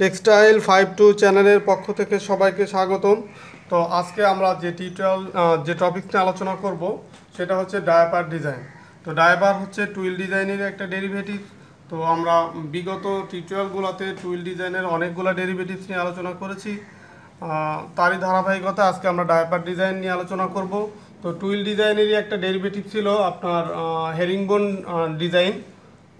Textile five two চ্যানেলের পক্ষ থেকে সবাইকে স্বাগতম তো আজকে আমরা যে টিউটোরিয়াল যে টপিক নিয়ে আলোচনা করব সেটা হচ্ছে ডায়াপার ডিজাইন তো ডায়াপার হচ্ছে টুইল ডিজাইনের একটা ডেরিভেটিভ তো আমরা বিগত টিউটোরিয়ালগুলোতে টুইল ডিজাইনের অনেকগুলো ডেরিভেটিভস নিয়ে আলোচনা করেছি তারই ধারাবাহিকতা আজকে আমরা ডায়াপার ডিজাইন নিয়ে আলোচনা করব তো টুইল ডিজাইনেরই একটা ডেরিভেটিভ ছিল আপনার হেরিংবোন ডিজাইন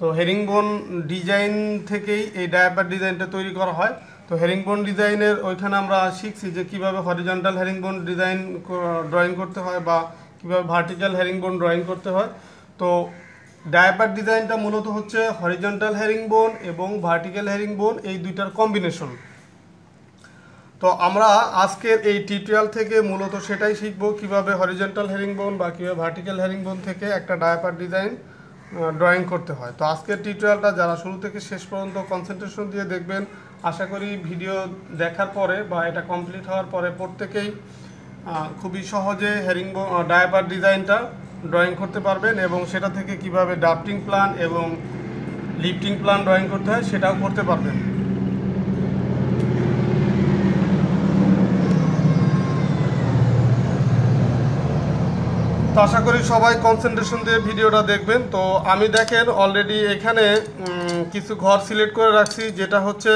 তো হেরিংবোন ডিজাইন থেকেই এই ডায়াপার ডিজাইনটা তৈরি করা হয় তো হেরিংবোন ডিজাইনের ওইখানে আমরা শিখছি যে কীভাবে হরিজন্টাল হেরিংবোন ডিজাইন ড্রয়িং করতে হয় বা কীভাবে ভার্টিক্যাল হেরিংবোন ড্রয়িং করতে হয় তো ডায়াপার ডিজাইনটা মূলত হচ্ছে হরিজন্টাল হেরিংবোন এবং ভার্টিক্যাল হেরিংবোন এই দুইটার কম্বিনেশন তো আমরা আজকের এই টিউটোরিয়াল থেকে মূলত সেটাই শিখব কিভাবে হরিজন্টাল হেরিংবোন বা কীভাবে ভার্টিক্যাল হেরিংবোন থেকে একটা ডায়াপার ডিজাইন ড্রয়িং করতে হয় তো আজকের টিউটোরিয়ালটা যারা শুরু থেকে শেষ পর্যন্ত কনসেন্ট্রেশন দিয়ে দেখবেন আশা করি ভিডিও দেখার পরে বা এটা কমপ্লিট হওয়ার পরে প্রত্যেকেই খুবই সহজে হেরিং ডায়াপার ডিজাইনটা ড্রয়িং করতে পারবেন এবং সেটা থেকে কিভাবে ডাফটিং প্ল্যান এবং লিফটিং প্ল্যান ড্রয়িং করতে হয় সেটাও করতে পারবেন তো আশা করি সবাই কনসেন্ট্রেশন দিয়ে ভিডিওটা দেখবেন তো আমি দেখেন অলরেডি এখানে কিছু ঘর সিলেক্ট করে রাখছি যেটা হচ্ছে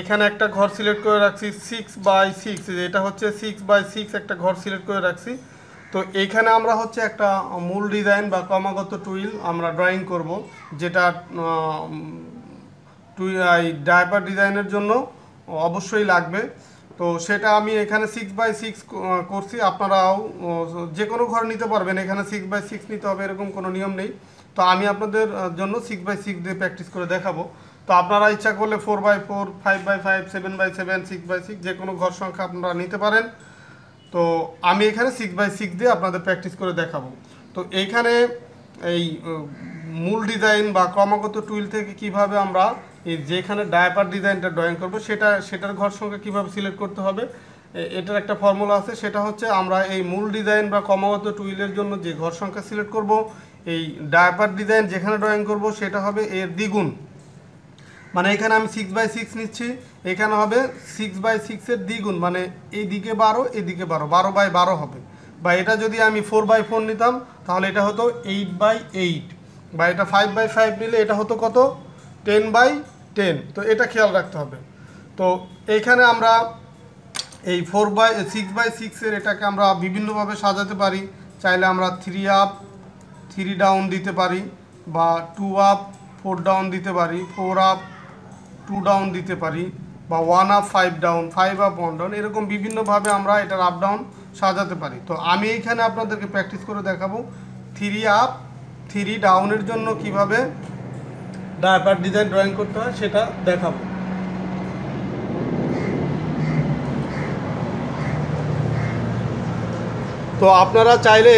এখানে একটা ঘর সিলেক্ট করে রাখছি সিক্স বাই সিক্স এটা হচ্ছে সিক্স বাই সিক্স একটা ঘর সিলেক্ট করে রাখছি তো এখানে আমরা হচ্ছে একটা মূল ডিজাইন বা ক্রমাগত টুইল আমরা ড্রয়িং করব যেটা টুই ডাইপার ডিজাইনের জন্য অবশ্যই লাগবে তো সেটা আমি এখানে সিক্স বাই সিক্স করছি আপনারাও যে কোনো ঘর নিতে পারবেন এখানে সিক্স বাই সিক্স নিতে হবে এরকম কোনো নিয়ম নেই তো আমি আপনাদের জন্য সিক্স বাই সিক্স দিয়ে প্র্যাকটিস করে দেখাবো তো আপনারা ইচ্ছা করলে four by four five by five seven by seven six by six যে কোনো ঘর সংখ্যা আপনারা নিতে পারেন তো আমি এখানে সিক্স বাই সিক্স দিয়ে আপনাদের প্র্যাকটিস করে দেখাবো তো এইখানে এই মূল ডিজাইন বা ক্রমাগত টুইল থেকে কিভাবে আমরা এই যেখানে ডায়াপার ডিজাইনটা ড্রয়িং করব সেটা সেটার ঘর সংখ্যা কীভাবে সিলেক্ট করতে হবে এটার একটা ফর্মুলা আছে সেটা হচ্ছে আমরা এই মূল ডিজাইন বা কমাগত টুইলের জন্য যে ঘর সংখ্যা সিলেক্ট করব এই ডায়াপার ডিজাইন যেখানে ড্রয়িং করব সেটা হবে এর দ্বিগুণ মানে এখানে আমি সিক্স বাই সিক্স নিচ্ছি এখানে হবে সিক্স বাই সিক্সের দ্বিগুণ মানে এইদিকে বারো এদিকে বারো বারো বাই বারো হবে বা এটা যদি আমি ফোর বাই ফোর নিতাম তাহলে এটা হতো এইট বাই এইট বা এটা ফাইভ বাই ফাইভ নিলে এটা হতো কত টেন বাই টেন তো এটা খেয়াল রাখতে হবে তো এইখানে আমরা এই ফোর বাই সিক্স বাই সিক্সের এটাকে আমরা বিভিন্নভাবে সাজাতে পারি চাইলে আমরা থ্রি আপ থ্রি ডাউন দিতে পারি বা টু আপ ফোর ডাউন দিতে পারি ফোর আপ টু ডাউন দিতে পারি বা one up five down five up one down এরকম বিভিন্নভাবে আমরা এটার আপ ডাউন সাজাতে পারি তো আমি এইখানে আপনাদেরকে প্র্যাকটিস করে দেখাবো থ্রি আপ থ্রি ডাউনের জন্য কিভাবে ডায়াপার ডিজাইন ড্রয়িং করতে হয় সেটা দেখাবো তো আপনারা চাইলে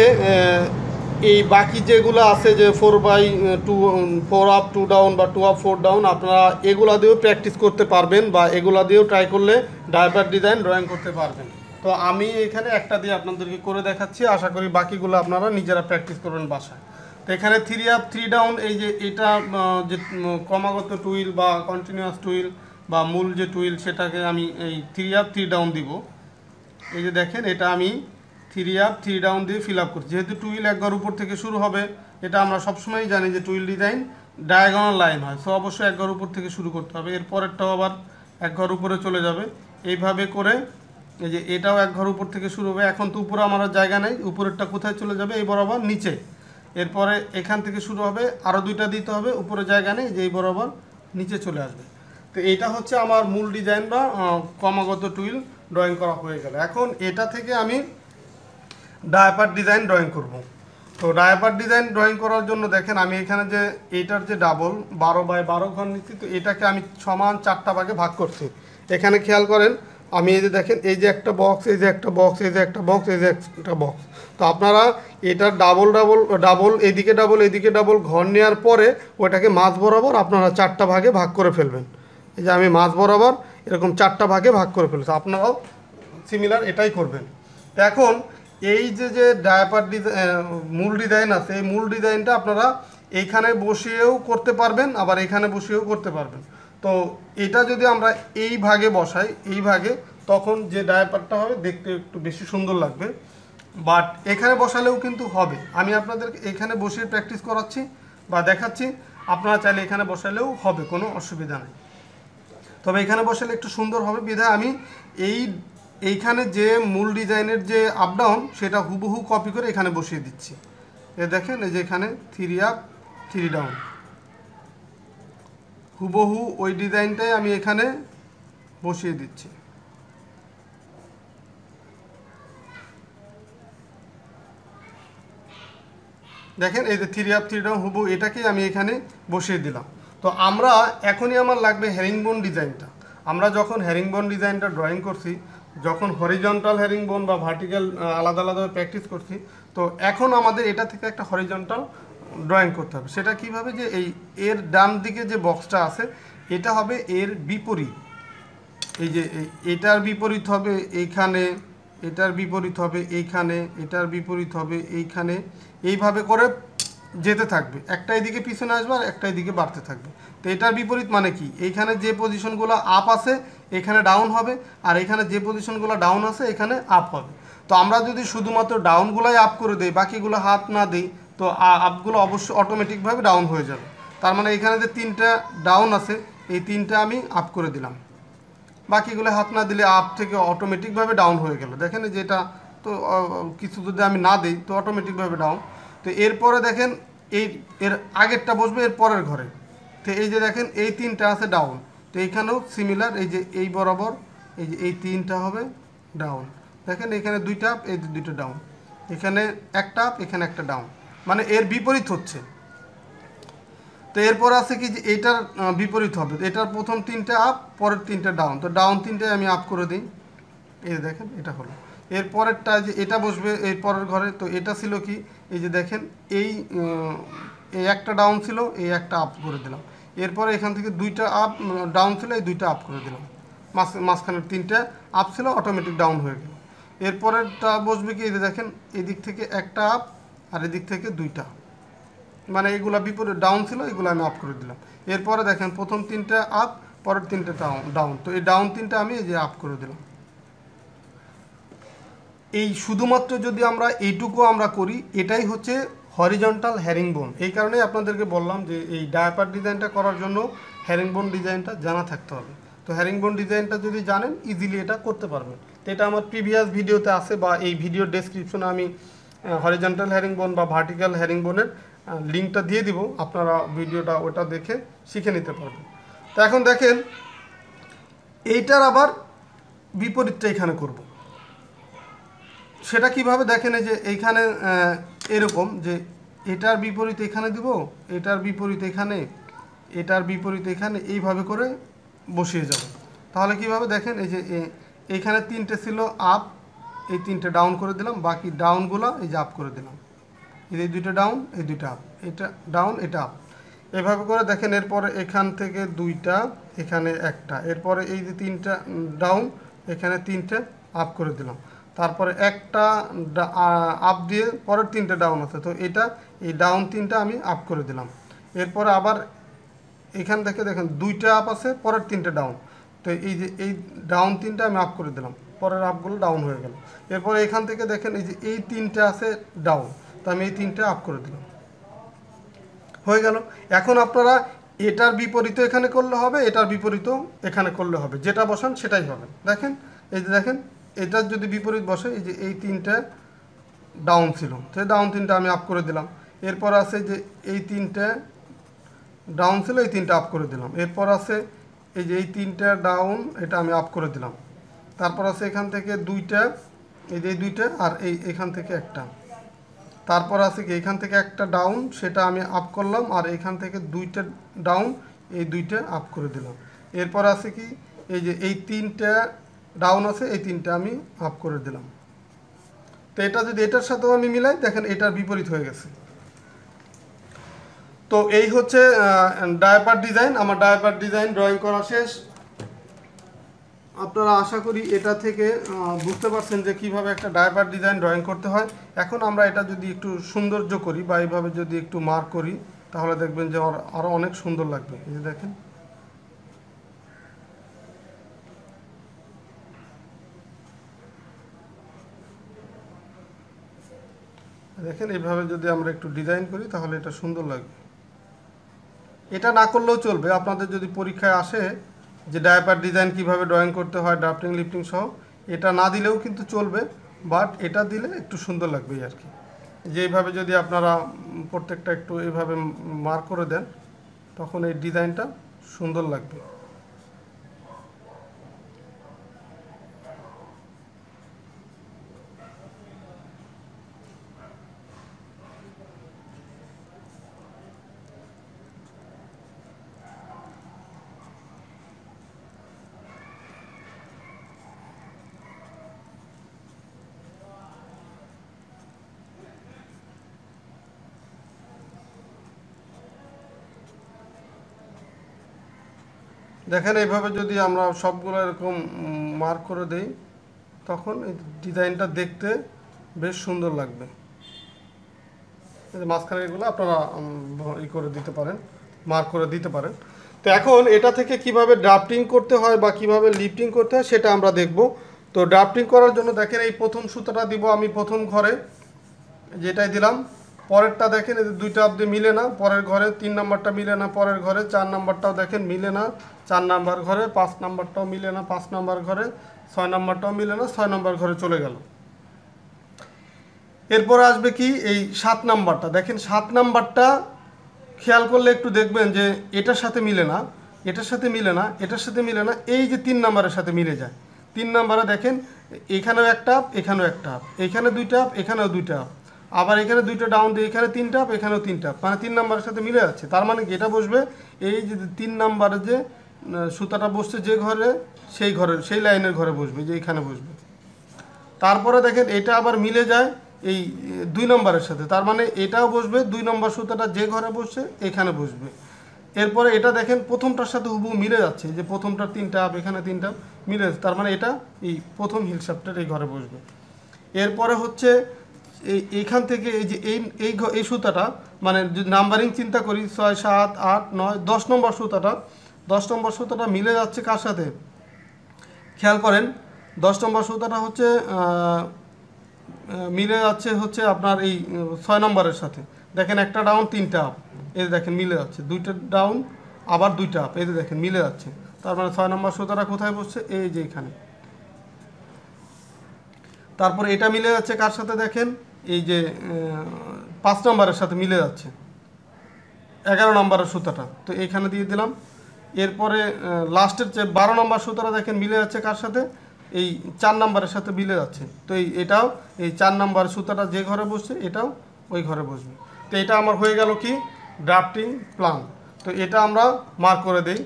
এই বাকি যেগুলো আছে যে four by two four up two down বা টু আপ ফোর ডাউন আপনারা এগুলা দিয়েও প্র্যাকটিস করতে পারবেন বা এগুলা দিয়েও ট্রাই করলে ডায়াপার ডিজাইন ড্রয়িং করতে পারবেন তো আমি এখানে একটা দিয়ে আপনাদেরকে করে দেখাচ্ছি আশা করি বাকিগুলো আপনারা নিজেরা প্র্যাকটিস করবেন বাসায় তো এখানে থ্রি আপ থ্রি ডাউন এই যে এটা যে ক্রমাগত টুইল বা কন্টিনিউয়াস টুইল বা মূল যে টুইল সেটাকে আমি এই থ্রি আপ থ্রি ডাউন দিব এই যে দেখেন এটা আমি থ্রি আপ থ্রি ডাউন দিয়ে ফিল আপ করছি যেহেতু টুইল একবার উপর থেকে শুরু হবে এটা আমরা সবসময়ই জানি যে টুইল ডিজাইন ডায়াগনাল লাইন হয় সো অবশ্যই এক ঘর উপর থেকে শুরু করতে হবে এর পরেরটাও আবার এক ঘর উপরে চলে যাবে এইভাবে করে এই যে এটাও এক ঘর উপর থেকে শুরু হবে এখন তো উপরে আমার জায়গা নেই উপরেরটা কোথায় চলে যাবে এই বরাবর নিচে এরপরে এখান থেকে শুরু হবে আরও দুইটা দিতে হবে উপরে জায়গা নেই যেই বরাবর নিচে চলে আসবে তো এটা হচ্ছে আমার মূল ডিজাইন বা ক্রমাগত টুইল ড্রয়িং করা হয়ে গেল এখন এটা থেকে আমি ডায়াপার ডিজাইন ড্রয়িং করব। তো ডায়াপার ডিজাইন ড্রয়িং করার জন্য দেখেন আমি এখানে যে এইটার যে ডাবল বারো বাই বারো ঘর নিচ্ছি তো এটাকে আমি সমান চারটা ভাগে ভাগ করছি এখানে খেয়াল করেন আমি এই যে দেখেন এই যে একটা বক্স এই যে একটা বক্স এই যে একটা বক্স এই যে একটা বক্স তো আপনারা এটা ডাবল ডাবল ডাবল এদিকে ডাবল এদিকে ডাবল ঘর নেওয়ার পরে ওটাকে মাছ বরাবর আপনারা চারটা ভাগে ভাগ করে ফেলবেন এই যে আমি মাছ বরাবর এরকম চারটা ভাগে ভাগ করে ফেলছি আপনারাও সিমিলার এটাই করবেন এখন এই যে যে ডায়াপার মূল ডিজাইন আছে এই মূল ডিজাইনটা আপনারা এইখানে বসিয়েও করতে পারবেন আবার এখানে বসিয়েও করতে পারবেন তো এটা যদি আমরা এই ভাগে বসাই এই ভাগে তখন যে ডায়াপারটা হবে দেখতে একটু বেশি সুন্দর লাগবে বাট এখানে বসালেও কিন্তু হবে আমি আপনাদের এখানে বসিয়ে প্র্যাকটিস করাচ্ছি বা দেখাচ্ছি আপনারা চাইলে এখানে বসালেও হবে কোনো অসুবিধা নেই তবে এখানে বসালে একটু সুন্দর হবে বিধায় আমি এই এইখানে যে মূল ডিজাইনের যে আপডাউন সেটা হুবহু কপি করে এখানে বসিয়ে দিচ্ছি এ দেখেন এই যে এখানে থ্রি আপ থ্রি ডাউন হুবহু ওই ডিজাইনটাই আমি এখানে বসিয়ে দিচ্ছি দেখেন এই যে থ্রি আপ থ্রি ডাউন হুবহু এটাকেই আমি এখানে বসিয়ে দিলাম তো আমরা এখনই আমার লাগবে হ্যারিংবোন ডিজাইনটা আমরা যখন হ্যারিংবোন ডিজাইনটা ড্রয়িং করছি যখন হরিজন্টাল হ্যারিংবোন বা ভার্টিক্যাল আলাদা আলাদাভাবে প্র্যাকটিস করছি তো এখন আমাদের এটা থেকে একটা হরিজন্টাল ড্রয়িং করতে হবে সেটা কিভাবে যে এই এর ডান দিকে যে বক্সটা আছে এটা হবে এর বিপরীত এই যে এটার বিপরীত হবে এইখানে এটার বিপরীত হবে এইখানে এটার বিপরীত হবে এইখানে এইভাবে করে যেতে থাকবে একটা এদিকে পিছনে আসবে আর একটাই দিকে বাড়তে থাকবে তো এটার বিপরীত মানে কি এইখানে যে পজিশনগুলো আপ আছে এখানে ডাউন হবে আর এখানে যে পজিশনগুলো ডাউন আছে এখানে আপ হবে তো আমরা যদি শুধুমাত্র ডাউনগুলাই আপ করে দিই বাকিগুলো হাত না দিই তো আপগুলো অবশ্যই অটোমেটিকভাবে ডাউন হয়ে যাবে তার মানে এখানে যে তিনটা ডাউন আছে এই তিনটা আমি আপ করে দিলাম বাকিগুলো হাত না দিলে আপ থেকে অটোমেটিকভাবে ডাউন হয়ে গেল দেখেন যেটা তো কিছু যদি আমি না দিই তো অটোমেটিকভাবে ডাউন তো এরপরে দেখেন এই এর আগেরটা বসবে এর পরের ঘরে তো এই যে দেখেন এই তিনটা আছে ডাউন তো এইখানেও সিমিলার এই যে এই বরাবর এই যে এই তিনটা হবে ডাউন দেখেন এখানে দুইটা আপ এই দুইটা ডাউন এখানে একটা আপ এখানে একটা ডাউন মানে এর বিপরীত হচ্ছে তো এরপর আছে কি যে এটার বিপরীত হবে এটার প্রথম তিনটা আপ পরের তিনটা ডাউন তো ডাউন তিনটায় আমি আপ করে দিই এই দেখেন এটা হলো এর পরেরটা যে এটা বসবে এর পরের ঘরে তো এটা ছিল কি এই যে দেখেন এই এই একটা ডাউন ছিল এই একটা আপ করে দিলাম এরপরে এখান থেকে দুইটা আপ ডাউন ছিল এই দুইটা আপ করে দিলাম মাঝ মাঝখানের তিনটা আপ ছিল অটোমেটিক ডাউন হয়ে গেল এরপরেরটা বসবে কি এই যে দেখেন এই দিক থেকে একটা আপ আর এদিক থেকে দুইটা মানে এগুলো বিপরীত ডাউন ছিল এগুলো আমি আপ করে দিলাম এরপরে দেখেন প্রথম তিনটা আপ পরের তিনটা ডাউন ডাউন তো এই ডাউন তিনটা আমি এই যে আপ করে দিলাম এই শুধুমাত্র যদি আমরা এইটুকু আমরা করি এটাই হচ্ছে হরিজন্টাল হ্যারিং বোন এই কারণেই আপনাদেরকে বললাম যে এই ডায়াপার ডিজাইনটা করার জন্য হ্যারিং বোন ডিজাইনটা জানা থাকতে হবে তো হ্যারিং বোন ডিজাইনটা যদি জানেন ইজিলি এটা করতে পারবেন তো এটা আমার প্রিভিয়াস ভিডিওতে আছে বা এই ভিডিও ডেসক্রিপশনে আমি হরিজেন্টাল হ্যারিং বোন বা ভার্টিক্যাল বোনের লিঙ্কটা দিয়ে দিব আপনারা ভিডিওটা ওটা দেখে শিখে নিতে পারবেন তো এখন দেখেন এইটার আবার বিপরীতটা এখানে করব সেটা কিভাবে দেখেন যে এইখানে এরকম যে এটার বিপরীত এখানে দিব এটার বিপরীত এখানে এটার বিপরীত এখানে এইভাবে করে বসিয়ে যাব তাহলে কিভাবে দেখেন এই যে এখানে তিনটে ছিল আপ এই তিনটে ডাউন করে দিলাম বাকি ডাউনগুলো এই যে আপ করে দিলাম এই দুইটা ডাউন এই দুইটা আপ এটা ডাউন এটা আপ এভাবে করে দেখেন এরপরে এখান থেকে দুইটা এখানে একটা এরপরে এই যে তিনটা ডাউন এখানে তিনটে আপ করে দিলাম তারপরে একটা আপ দিয়ে পরের তিনটে ডাউন আছে তো এটা এই ডাউন তিনটা আমি আপ করে দিলাম এরপরে আবার এখান থেকে দেখেন দুইটা আপ আছে পরের তিনটে ডাউন তো এই যে এই ডাউন তিনটা আমি আপ করে দিলাম পরের আপগুলো ডাউন হয়ে গেল এরপর এখান থেকে দেখেন এই যে এই তিনটে আছে ডাউন তো আমি এই তিনটে আপ করে দিলাম হয়ে গেল এখন আপনারা এটার বিপরীত এখানে করলে হবে এটার বিপরীত এখানে করলে হবে যেটা বসান সেটাই হবে দেখেন এই যে দেখেন এটার যদি বিপরীত বসে এই যে এই তিনটে ডাউন ছিল সেই ডাউন তিনটা আমি আপ করে দিলাম এরপর আছে যে এই তিনটে ডাউন ছিল এই তিনটা আপ করে দিলাম এরপর আছে এই যে এই তিনটে ডাউন এটা আমি আপ করে দিলাম তারপর আছে এখান থেকে দুইটা এই যে দুইটা আর এই এখান থেকে একটা তারপর আছে কি এখান থেকে একটা ডাউন সেটা আমি আপ করলাম আর এখান থেকে দুইটা ডাউন এই দুইটা আপ করে দিলাম এরপর আছে কি এই যে এই তিনটা ডাউন আছে এই তিনটা আমি আপ করে দিলাম তো এটা যদি এটার সাথেও আমি মিলাই দেখেন এটার বিপরীত হয়ে গেছে তো এই হচ্ছে ডায়াপার ডিজাইন আমার ডায়াপার ডিজাইন ড্রয়িং করা শেষ আপনারা আশা করি এটা থেকে বুঝতে পারছেন যে কিভাবে একটা ডাইভার ডিজাইন ড্রয়িং করতে হয় এখন আমরা এটা যদি একটু সৌন্দর্য করি বা এইভাবে যদি একটু মার্ক করি তাহলে দেখবেন যে আরও অনেক সুন্দর লাগবে এই যে দেখেন দেখেন এইভাবে যদি আমরা একটু ডিজাইন করি তাহলে এটা সুন্দর লাগবে এটা না করলেও চলবে আপনাদের যদি পরীক্ষায় আসে যে ডায়পার ডিজাইন কিভাবে ড্রয়িং করতে হয় ড্রাফটিং লিফটিং সহ এটা না দিলেও কিন্তু চলবে বাট এটা দিলে একটু সুন্দর লাগবেই আর কি যেভাবে যদি আপনারা প্রত্যেকটা একটু এইভাবে মার্ক করে দেন তখন এই ডিজাইনটা সুন্দর লাগবে দেখেন এইভাবে যদি আমরা সবগুলো এরকম মার্ক করে দেই তখন এই ডিজাইনটা দেখতে বেশ সুন্দর লাগবে মাঝখানে এগুলো আপনারা ই করে দিতে পারেন মার্ক করে দিতে পারেন তো এখন এটা থেকে কিভাবে ড্রাফটিং করতে হয় বা কিভাবে লিফটিং করতে হয় সেটা আমরা দেখব তো ড্রাফটিং করার জন্য দেখেন এই প্রথম সুতোটা দিব আমি প্রথম ঘরে যেটাই দিলাম পরেরটা দেখেন এদের দুইটা অবধি মিলে না পরের ঘরে তিন নাম্বারটা মিলে না পরের ঘরে চার নাম্বারটাও দেখেন মিলে না চার নাম্বার ঘরে পাঁচ নাম্বারটাও মিলে না পাঁচ নাম্বার ঘরে ছয় নাম্বারটাও মিলে না ছয় নাম্বার ঘরে চলে গেল এরপর আসবে কি এই সাত নাম্বারটা দেখেন সাত নাম্বারটা খেয়াল করলে একটু দেখবেন যে এটার সাথে মিলে না এটার সাথে মিলে না এটার সাথে মিলে না এই যে তিন নাম্বারের সাথে মিলে যায় তিন নাম্বারে দেখেন এখানেও একটা এখানেও একটা এখানে দুইটা এখানেও দুইটা আবার এখানে দুইটা ডাউন দিয়ে এখানে তিন টাপ এখানেও তিন টাপ মানে তিন নাম্বারের সাথে মিলে যাচ্ছে তার মানে এটা বসবে এই যে তিন নাম্বারে যে সুতাটা বসছে যে ঘরে সেই ঘরে সেই লাইনের ঘরে বসবে যে এখানে বসবে তারপরে দেখেন এটা আবার মিলে যায় এই দুই নম্বরের সাথে তার মানে এটাও বসবে দুই নম্বর সুতাটা যে ঘরে বসছে এখানে বসবে এরপরে এটা দেখেন প্রথমটার সাথে হুবু মিলে যাচ্ছে যে প্রথমটার তিনটা আপ এখানে তিনটা মিলে যাচ্ছে তার মানে এটা এই প্রথম হিলসাপটার এই ঘরে বসবে এরপরে হচ্ছে এই এইখান থেকে এই যে এই এই এই সুতাটা মানে নাম্বারিং চিন্তা করি ছয় সাত আট নয় দশ নম্বর সুতাটা দশ নম্বর সুতাটা মিলে যাচ্ছে কার সাথে খেয়াল করেন দশ নম্বর সুতাটা হচ্ছে মিলে যাচ্ছে হচ্ছে আপনার এই ছয় নম্বরের সাথে দেখেন একটা ডাউন তিনটা আপ এই দেখেন মিলে যাচ্ছে দুইটা ডাউন আবার দুইটা আপ এই দেখেন মিলে যাচ্ছে তার মানে ছয় নম্বর সুতাটা কোথায় বসছে এই যে এখানে তারপর এটা মিলে যাচ্ছে কার সাথে দেখেন এই যে পাঁচ নম্বরের সাথে মিলে যাচ্ছে এগারো নম্বরের সুতাটা তো এখানে দিয়ে দিলাম এরপরে লাস্টের যে বারো নম্বর সুতাটা দেখেন মিলে যাচ্ছে কার সাথে এই চার নম্বরের সাথে মিলে যাচ্ছে তো এই এটাও এই চার নম্বর সুতাটা যে ঘরে বসছে এটাও ওই ঘরে বসবে তো এটা আমার হয়ে গেল কি ড্রাফটিং প্ল্যান তো এটা আমরা মার্ক করে দিই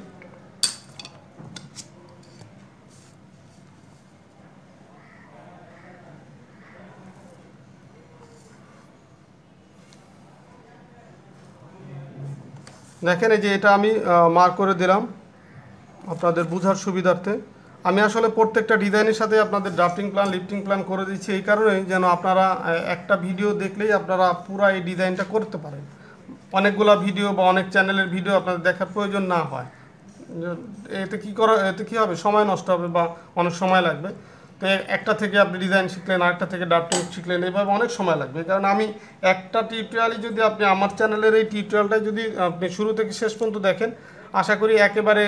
দেখেন এই যে এটা আমি মার্ক করে দিলাম আপনাদের বোঝার সুবিধার্থে আমি আসলে প্রত্যেকটা ডিজাইনের সাথে আপনাদের ড্রাফটিং প্ল্যান লিফটিং প্ল্যান করে দিচ্ছি এই কারণে যেন আপনারা একটা ভিডিও দেখলেই আপনারা পুরো এই ডিজাইনটা করতে পারেন অনেকগুলো ভিডিও বা অনেক চ্যানেলের ভিডিও আপনাদের দেখার প্রয়োজন না হয় এতে কি করা এতে কী হবে সময় নষ্ট হবে বা অনেক সময় লাগবে তো একটা থেকে আপনি ডিজাইন শিখলেন আরেকটা থেকে ড্রাফটিং শিখলেন এভাবে অনেক সময় লাগবে কারণ আমি একটা টিউটোরিয়ালই যদি আপনি আমার চ্যানেলের এই টিউটোরিয়ালটা যদি আপনি শুরু থেকে শেষ পর্যন্ত দেখেন আশা করি একেবারে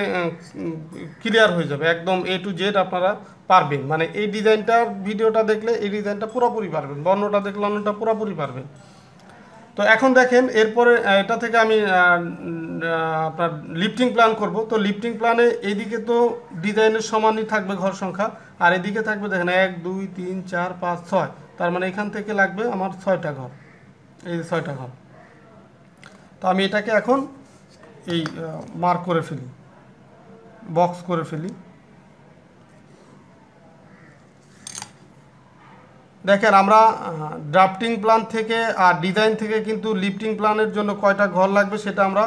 ক্লিয়ার হয়ে যাবে একদম এ টু জেড আপনারা পারবেন মানে এই ডিজাইনটার ভিডিওটা দেখলে এই ডিজাইনটা পুরোপুরি পারবেন বর্ণটা দেখলে অন্যটা পুরোপুরি পারবেন তো এখন দেখেন এরপরে এটা থেকে আমি আপনার লিফটিং প্ল্যান করব তো লিফটিং প্ল্যানে এইদিকে তো ডিজাইনের সমানই থাকবে ঘর সংখ্যা আর এদিকে থাকবে দেখেন এক দুই তিন চার পাঁচ ছয় তার মানে এখান থেকে লাগবে আমার ছয়টা ঘর এই ছয়টা ঘর তো আমি এটাকে এখন এই মার্ক করে ফেলি বক্স করে ফেলি দেখেন আমরা ড্রাফটিং প্ল্যান থেকে আর ডিজাইন থেকে কিন্তু লিফটিং প্ল্যানের জন্য কয়টা ঘর লাগবে সেটা আমরা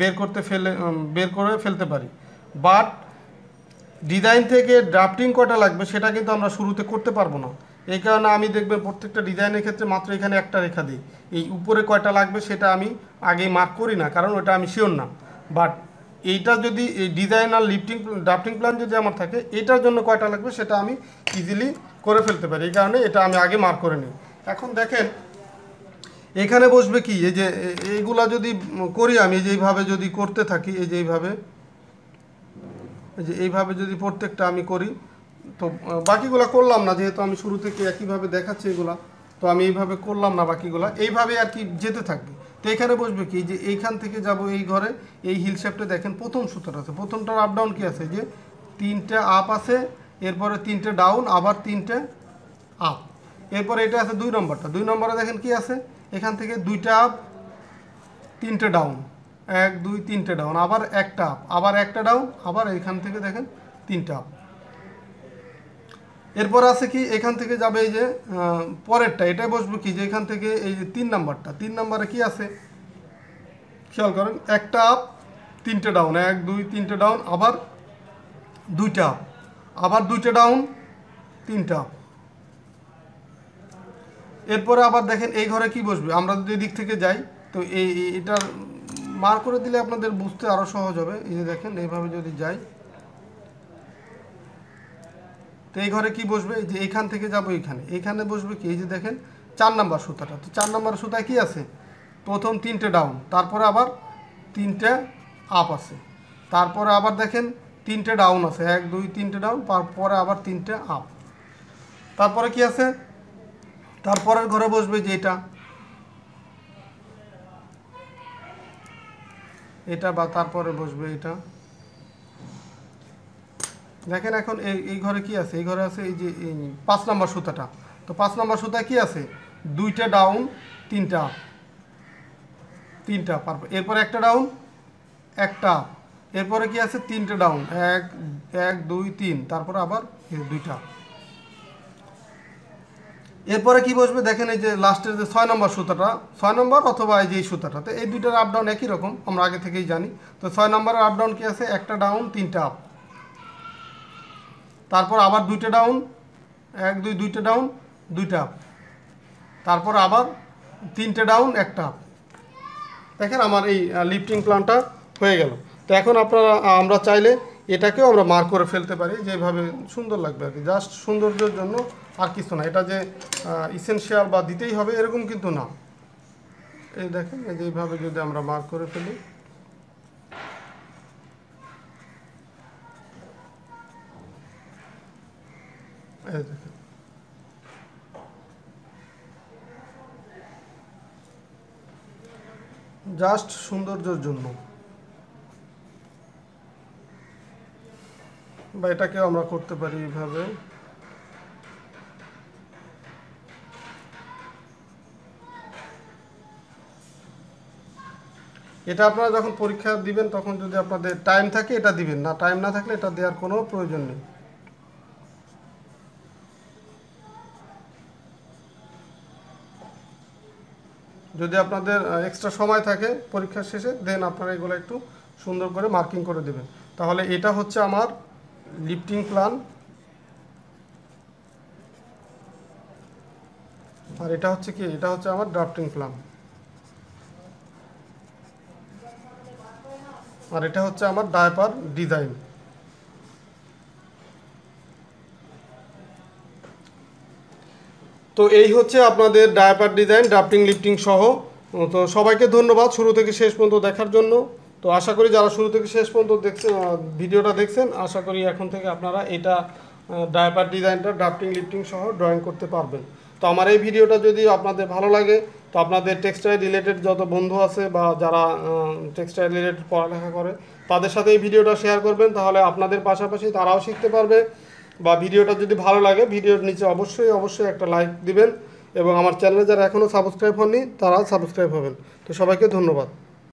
বের করতে ফেলে বের করে ফেলতে পারি বাট ডিজাইন থেকে ড্রাফটিং কয়টা লাগবে সেটা কিন্তু আমরা শুরুতে করতে পারবো না এই কারণে আমি দেখবেন প্রত্যেকটা ডিজাইনের ক্ষেত্রে মাত্র এখানে একটা রেখা দিই এই উপরে কয়টা লাগবে সেটা আমি আগে মার্ক করি না কারণ ওটা আমি শিওর না বাট এইটা যদি এই ডিজাইন আর লিফটিং ড্রাফটিং প্ল্যান যদি আমার থাকে এটার জন্য কয়টা লাগবে সেটা আমি ইজিলি করে ফেলতে পারি এই কারণে এটা আমি আগে মার্ক করে নিই এখন দেখেন এখানে বসবে কি এই যে এইগুলা যদি করি আমি এইভাবে যদি করতে থাকি এই যে এইভাবে যে এইভাবে যদি প্রত্যেকটা আমি করি তো বাকিগুলা করলাম না যেহেতু আমি শুরু থেকে একইভাবে দেখাচ্ছি এগুলা তো আমি এইভাবে করলাম না বাকিগুলা এইভাবে আর কি যেতে থাকবে তো এখানে বসবে কি যে এইখান থেকে যাব এই ঘরে এই হিল শেপটা দেখেন প্রথম সুতোটা আছে প্রথমটার আপ ডাউন কি আছে যে তিনটে আপ আছে এরপরে তিনটে ডাউন আবার তিনটে আপ এরপরে এটা আছে দুই নম্বরটা দুই নম্বরে দেখেন কি আছে এখান থেকে দুইটা আপ তিনটে ডাউন এক দুই তিনটে ডাউন আবার একটা আপ আবার একটা ডাউন আবার এখান থেকে দেখেন তিনটা আপ এরপর আছে কি এখান থেকে যাবে এই যে পরেরটা এটাই বসবো কি যে এখান থেকে এই যে তিন নাম্বারটা তিন নাম্বারে কি আছে খেয়াল করেন একটা আপ তিনটে ডাউন এক দুই তিনটে ডাউন আবার দুইটা আপ আবার দুইটা ডাউন তিনটা আপ এরপরে আবার দেখেন এই ঘরে কি বসবে আমরা যদি দিক থেকে যাই তো এই এটা মার করে দিলে আপনাদের বুঝতে আরও সহজ হবে এই যে দেখেন এইভাবে যদি যাই তো এই ঘরে কি বসবে এই যে এইখান থেকে যাব এইখানে এইখানে বসবে কি এই যে দেখেন চার নাম্বার সুতাটা তো চার নাম্বার সুতায় কি আছে প্রথম তিনটে ডাউন তারপরে আবার তিনটে আপ আছে তারপরে আবার দেখেন তিনটে ডাউন আছে এক দুই তিনটে ডাউন তারপরে আবার তিনটে আপ তারপরে কি আছে তারপরের ঘরে বসবে যে এটা এটা বা তারপরে বসবে এটা দেখেন এখন এই এই ঘরে কি আছে এই ঘরে আছে এই যে পাঁচ নম্বর সুতাটা তো পাঁচ নম্বর সুতা কি আছে দুইটা ডাউন তিনটা তিনটা পার এরপরে একটা ডাউন একটা এরপরে কি আছে তিনটা ডাউন এক এক দুই তিন তারপরে আবার দুইটা এরপরে কি বসবে দেখেন এই যে লাস্টের যে ছয় নম্বর সুতাটা ছয় নম্বর অথবা এই যে সুতাটা তো এই দুইটার আপ ডাউন একই রকম আমরা আগে থেকেই জানি তো ছয় নম্বরের আপ ডাউন কি আছে একটা ডাউন তিনটা আপ তারপর আবার দুইটা ডাউন এক দুই দুইটা ডাউন দুইটা আপ তারপর আবার তিনটে ডাউন একটা আপ দেখেন আমার এই লিফটিং প্ল্যানটা হয়ে গেল তো এখন আপনারা আমরা চাইলে এটাকেও আমরা মার্ক করে ফেলতে পারি যেভাবে সুন্দর লাগবে আর কি জাস্ট সৌন্দর্যের জন্য আর কিছু না এটা যে ইসেনশিয়াল বা দিতেই হবে এরকম কিন্তু না এই দেখেন এই যেভাবে যদি আমরা মার্ক করে ফেলি জাস্ট সৌন্দর্যের জন্য বা এটাকেও আমরা করতে পারি এইভাবে এটা আপনারা যখন পরীক্ষা দিবেন তখন যদি আপনাদের টাইম থাকে এটা দিবেন না টাইম না থাকলে এটা দেওয়ার কোনো প্রয়োজন নেই যদি আপনাদের এক্সট্রা সময় থাকে পরীক্ষার শেষে দেন আপনারা এগুলো একটু সুন্দর করে মার্কিং করে দেবেন তাহলে এটা হচ্ছে আমার লিফটিং প্ল্যান আর এটা হচ্ছে কি এটা হচ্ছে আমার ড্রাফটিং প্ল্যান আর এটা হচ্ছে আমার ডায়পার ডিজাইন তো এই হচ্ছে আপনাদের ডায়াপার ডিজাইন ড্রাফটিং লিফটিং সহ তো সবাইকে ধন্যবাদ শুরু থেকে শেষ পর্যন্ত দেখার জন্য তো আশা করি যারা শুরু থেকে শেষ পর্যন্ত দেখছেন ভিডিওটা দেখছেন আশা করি এখন থেকে আপনারা এটা ডায়াপার ডিজাইনটা ড্রাফটিং লিফটিং সহ ড্রয়িং করতে পারবেন তো আমার এই ভিডিওটা যদি আপনাদের ভালো লাগে তো আপনাদের টেক্সটাইল রিলেটেড যত বন্ধু আছে বা যারা টেক্সটাইল রিলেটেড পড়ালেখা করে তাদের সাথে এই ভিডিওটা শেয়ার করবেন তাহলে আপনাদের পাশাপাশি তারাও শিখতে পারবে বা ভিডিওটা যদি ভালো লাগে ভিডিওর নিচে অবশ্যই অবশ্যই একটা লাইক দিবেন এবং আমার চ্যানেলে যারা এখনও সাবস্ক্রাইব হননি তারা সাবস্ক্রাইব হবেন তো সবাইকে ধন্যবাদ